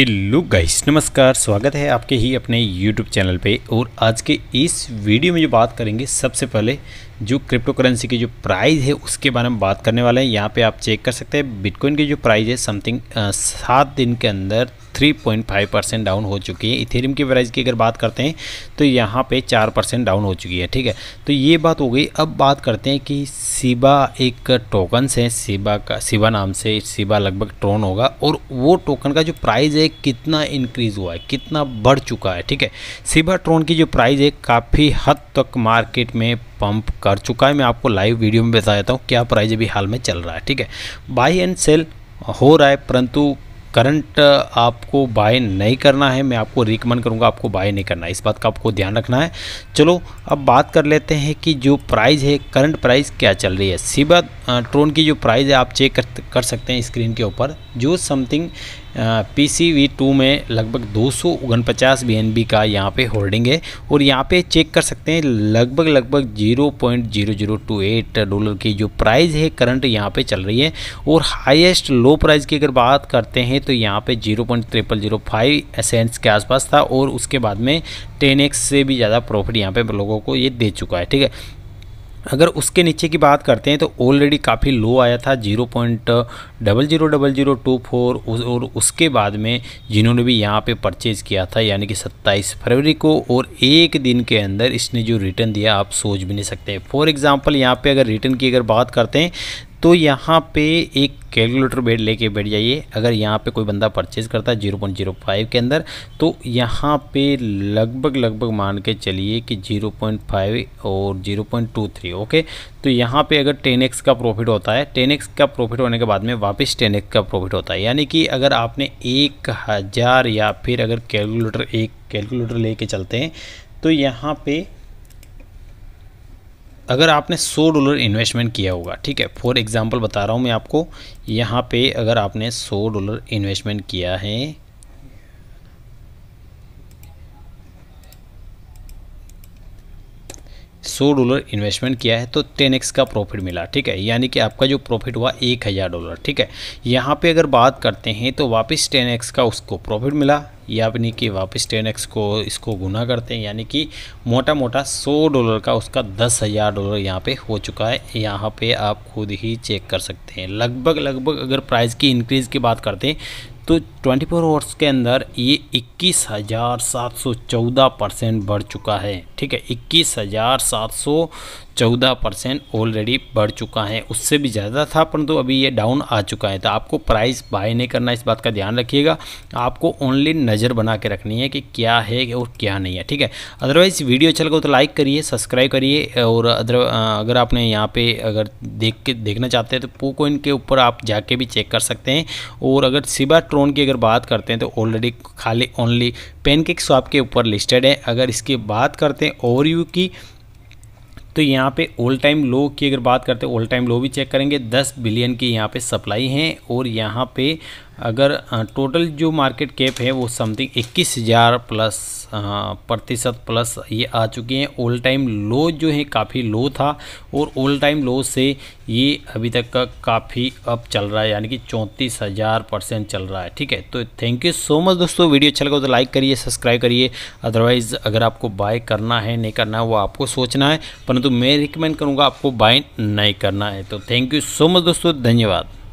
hello guys नमस्कार स्वागत है आपके ही अपने यूट्यूब चैनल पे और आज के इस वीडियो में जो बात करेंगे सबसे पहले जो क्रिप्टो करेंसी की जो प्राइस है उसके बारे में बात करने वाले हैं यहाँ पे आप चेक कर सकते हैं बिटकॉइन की जो प्राइस है समथिंग सात दिन के अंदर 3.5 परसेंट डाउन हो चुकी है इथेरियम की प्राइस की अगर बात करते हैं तो यहाँ पे चार परसेंट डाउन हो चुकी है ठीक है तो ये बात हो गई अब बात करते हैं कि सीबा एक टोकन्स है सीबा का सीबा नाम से सीबा लगभग ट्रोन होगा और वो टोकन का जो प्राइस है कितना इंक्रीज़ हुआ है कितना बढ़ चुका है ठीक है सीबा ट्रोन की जो प्राइस है काफ़ी हद तक मार्केट में पंप कर चुका है मैं आपको लाइव वीडियो में बता देता हूँ क्या प्राइस अभी हाल में चल रहा है ठीक है बाई एंड सेल हो रहा है परंतु करंट आपको बाय नहीं करना है मैं आपको रिकमेंड करूँगा आपको बाय नहीं करना है इस बात का आपको ध्यान रखना है चलो अब बात कर लेते हैं कि जो प्राइस है करंट प्राइस क्या चल रही है सिबा ट्रोन की जो प्राइस है आप चेक कर, कर सकते हैं स्क्रीन के ऊपर जो something P C V two में लगभग दो सौ उनपचास बी एन बी का यहाँ पे होल्डिंग है और यहाँ पे चेक कर सकते हैं लगभग लगभग zero point zero zero two eight dollar की जो प्राइस है करंट यहाँ पे चल रही है और हाईएस्ट लो प्राइस की अगर बात करते हैं तो यहाँ पे zero point triple zero five के आसपास था और उसके बाद में टेन एक्स से भी ज़्यादा प्रॉफिट यहाँ पे लोगों को ये दे चुका है ठीक है अगर उसके नीचे की बात करते हैं तो ऑलरेडी काफ़ी लो आया था zero point double zero double zero two four और उसके बाद में जिन्होंने भी यहाँ पे परचेज़ किया था यानी कि सत्ताईस फरवरी को और एक दिन के अंदर इसने जो रिटर्न दिया आप सोच भी नहीं सकते फॉर एग्ज़ाम्पल यहाँ पर अगर रिटर्न की अगर बात करते हैं तो यहाँ पे एक कैलकुलेटर बेड लेके बैठ जाइए अगर यहाँ पे कोई बंदा परचेज़ करता है जीरो पॉइंट जीरो फाइव के अंदर तो यहाँ पे लगभग लगभग मान के चलिए कि जीरो पॉइंट फाइव और zero point two three okay तो यहाँ पे अगर टेन एक्स का प्रॉफिट होता है टेन एक्स का प्रॉफिट होने के बाद में वापस टेन एक्स का प्रॉफिट होता है यानी कि अगर आपने एक हज़ार या फिर अगर कैलकुलेटर एक कैलकुलेटर कर चलते हैं तो यहाँ पर अगर आपने सौ डॉलर इन्वेस्टमेंट किया होगा ठीक है फॉर एग्ज़ाम्पल बता रहा हूँ मैं आपको यहाँ पे अगर आपने सौ डॉलर इन्वेस्टमेंट किया है सौ डॉलर इन्वेस्टमेंट किया है तो टेन एक्स का प्रॉफिट मिला ठीक है यानी कि आपका जो प्रॉफिट हुआ एक हज़ार डॉलर ठीक है यहाँ पे अगर बात करते हैं तो वापस टेन एक्स का उसको प्रॉफिट मिला यानी कि वापस टेन एक्स को इसको गुना करते हैं यानी कि मोटा मोटा सौ डॉलर का उसका दस हज़ार डॉलर यहाँ पे हो चुका है यहाँ पे आप खुद ही चेक कर सकते हैं लगभग लगभग अगर प्राइस की इंक्रीज़ की बात करते हैं तो 24 फोर आवर्स के अंदर ये इक्कीस हज़ार सात सौ चौदह परसेंट बढ़ चुका है ठीक है इक्कीस हज़ार सात सौ चौदह परसेंट ऑलरेडी बढ़ चुका है उससे भी ज़्यादा था परंतु तो अभी ये डाउन आ चुका है तो आपको प्राइस बाय नहीं करना इस बात का ध्यान रखिएगा आपको ओनली नज़र बना के रखनी है कि क्या है और क्या नहीं है ठीक है अदरवाइज़ वीडियो अच्छा लगा तो लाइक करिए सब्सक्राइब करिए और अदर अगर आपने यहाँ पे अगर देख के देखना चाहते हैं तो पो के ऊपर आप जाके भी चेक कर सकते हैं और अगर सिबा ट्रोन की अगर बात करते हैं तो ऑलरेडी खाली ओनली पेनकेक स्वाप के ऊपर लिस्टेड है अगर इसकी बात करते हैं ओवरव्यू की तो यहाँ पे ओल्ड टाइम लो की अगर बात करते हैं ओल्ड टाइम लो भी चेक करेंगे 10 बिलियन की यहाँ पे सप्लाई है और यहाँ पे अगर टोटल जो मार्केट कैप है वो समथिंग इक्कीस हज़ार प्लस प्रतिशत प्लस ये आ चुके हैं ओल टाइम लो जो है काफ़ी लो था और ओल टाइम लो से ये अभी तक का काफ़ी अप चल रहा है यानी कि चौंतीस हज़ार परसेंट चल रहा है ठीक है तो थैंक यू सो मच दोस्तों वीडियो अच्छा लगा तो लाइक करिए सब्सक्राइब करिए अदरवाइज़ अगर आपको बाय करना है नहीं करना है वो आपको सोचना है परंतु मैं रिकमेंड करूँगा आपको बाय नहीं करना है तो थैंक यू सो मच दोस्तों धन्यवाद